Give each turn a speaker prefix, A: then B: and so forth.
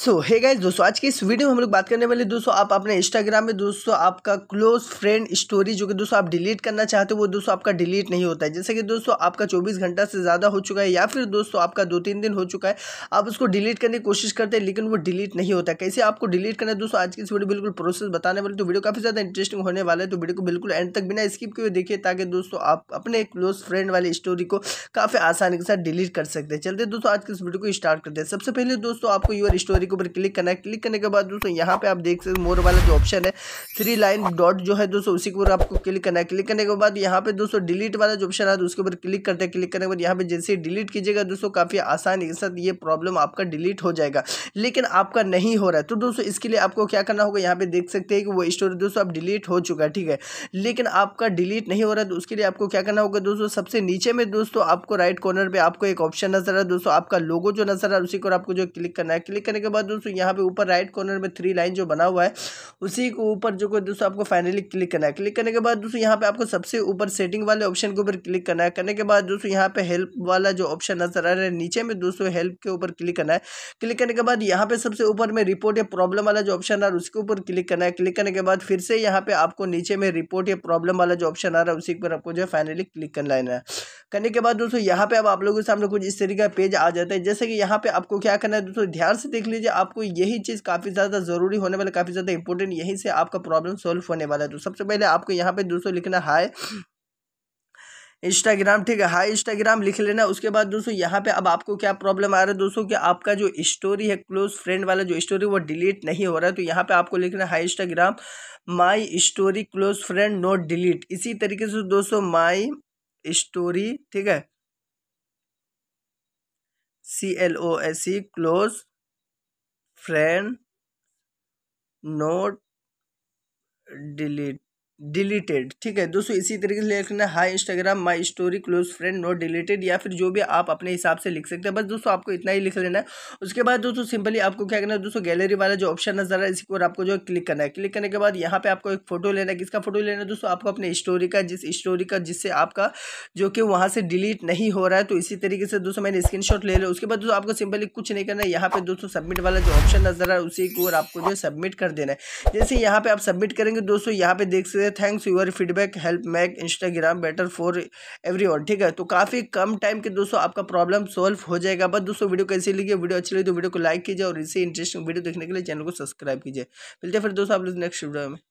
A: सो hey guys दोस्तों आज की इस वीडियो में हम लोग बात करने वाले दोस्तों आप अपने इंस्टाग्राम में दोस्तों आपका क्लोज फ्रेंड स्टोरी जो कि दोस्तों आप डिलीट करना चाहते हो वो दोस्तों आपका डिलीट नहीं होता है जैसे कि दोस्तों आपका 24 घंटा से ज़्यादा हो चुका है या फिर दोस्तों आपका दो तीन दिन हो चुका है आप उसको डिलीट करने की कोशिश करते हैं लेकिन वो डिलीट नहीं होता कैसे आपको डिलीट करना है दोस्तों आज की इस वीडियो बिल्कुल प्रोसेस बताने वाले तो वीडियो काफ़ी ज़्यादा इंटरेस्टिंग होने वाला है तो वीडियो को बिल्कुल एंड तक बिना स्किप किए देखिए ताकि दोस्तों आप अपने क्लोज फ्रेंड वाली स्टोरी को काफ़ी आसानी के साथ डिलीट कर सकते हैं चलते दोस्तों आज की इस वीडियो को स्टार्ट करते हैं सबसे पहले दोस्तों आपको यूर स्टोरी के ऊपर क्लिक करना है क्लिक करने के बाद दोस्तों यहाँ पे आप देख सकते मोर वाला जो ऑप्शन है थ्री लाइन डॉट जो है दोस्तों उसी के ऊपर आपको क्लिक करना है क्लिक करने के बाद यहाँ पे दोस्तों डिलीट वाला जो ऑप्शन है उसके ऊपर क्लिक करते हैं क्लिक करने के बाद यहाँ पे जैसे डिलीट कीजिएगा दोस्तों काफ़ी आसान के साथ ये प्रॉब्लम आपका डिलीट हो जाएगा लेकिन आपका नहीं हो रहा है तो दोस्तों इसके लिए आपको क्या करना होगा यहाँ पे देख सकते हैं कि वो स्टोरी दोस्तों आप डिलीट हो चुका है ठीक है लेकिन आपका डिलीट नहीं हो रहा है तो उसके लिए आपको क्या करना होगा दोस्तों सबसे नीचे में दोस्तों आपको राइट कॉर्नर पर आपको एक ऑप्शन नजर आ रहा है दोस्तों आपका लोगो जो नजर आ रहा है उसी को आपको जो क्लिक करना है क्लिक करने के बाद बाद दोस्तों यहाँ पे ऊपर राइट कॉर्नर में थ्री लाइन जो बना हुआ है उसी के ऊपर जो है दोस्तों आपको फाइनली क्लिक करना है क्लिक करने के बाद दोस्तों यहाँ पे आपको सबसे ऊपर सेटिंग वाले ऑप्शन के ऊपर क्लिक करना है करने के बाद दोस्तों यहाँ पे हेल्प वाला जो ऑप्शन नजर आ रहा है नीचे में दोस्तों हेल्प के ऊपर क्लिक करना है क्लिक करने के बाद यहाँ पे सबसे ऊपर में रिपोर्ट या प्रॉब्लम वाला जो ऑप्शन आ रहा है उसके ऊपर क्लिक करना है क्लिक करने के बाद फिर से यहाँ पे आपको नीचे में रिपोर्ट या प्रॉब्लम वाला जो ऑप्शन आ रहा है उसी पर आपको जो है फाइनली क्लिक कर लेना है करने के बाद दोस्तों यहाँ पे अब आप लोगों के सामने कुछ इस तरीके का पेज आ जाता है जैसे कि यहाँ पे आपको क्या करना है दोस्तों ध्यान से देख लीजिए लीजिए आपको यही चीज़ काफ़ी ज़्यादा ज़रूरी होने वाला काफ़ी ज़्यादा इंपॉर्टेंट यहीं से आपका प्रॉब्लम सॉल्व होने वाला है तो सबसे पहले आपको यहाँ पे दोस्तों लिखना हाय इंस्टाग्राम ठीक है हाई इंस्टाग्राम लिख लेना उसके बाद दोस्तों यहाँ पे अब आपको क्या प्रॉब्लम आ रहा है दोस्तों कि आपका जो स्टोरी है क्लोज फ्रेंड वाला जो स्टोरी वो डिलीट नहीं हो रहा है तो यहाँ पे आपको लिखना है hi Instagram my story close friend note delete इसी तरीके से दोस्तों माई स्टोरी ठीक है C L O S C close friend node delete deleted ठीक है दोस्तों इसी तरीके से लिखना hi Instagram my story close friend not deleted या फिर जो भी आप अपने हिसाब से लिख सकते हैं बस दोस्तों आपको इतना ही लिख लेना है उसके बाद दोस्तों सिंपली आपको क्या करना है दोस्तों गैलरी वाला जो ऑप्शन नजर आ रहा है इसी पर आपको जो है क्लिक करना है क्लिक करने के बाद यहाँ पे आपको एक फोटो लेना है किसका फोटो लेना है दोस्तों आपको अपने स्टोरी का जिस स्टोरी का जिससे आपका जो कि वहाँ से डिलीट नहीं हो रहा है तो इसी तरीके से दोस्तों मैंने स्क्रीन ले लिया उसके बाद दोस्तों आपको सिंपली कुछ नहीं करना है यहाँ पे दोस्तों सबमिट वाला जो ऑप्शन नजर आ रहा है उसी को आपको जो है सबमिट कर देना है जैसे यहाँ पे आप सबमिट करेंगे दोस्तों यहाँ पे देख सकते है thanks your feedback help make Instagram better for every ठीक है तो काफ़ी कम टाइम के दोस्तों आपका प्रॉब्लम सॉल्व हो जाएगा बस दोस्तों वीडियो कैसी लगी वीडियो अच्छी लगी तो वीडियो को लाइक कीजिए और इसी इंटरेस्टिंग वीडियो देखने के लिए चैनल को सब्सक्राइब कीजिए मिलते फिर दोस्तों आप नेक्स्ट वीडियो में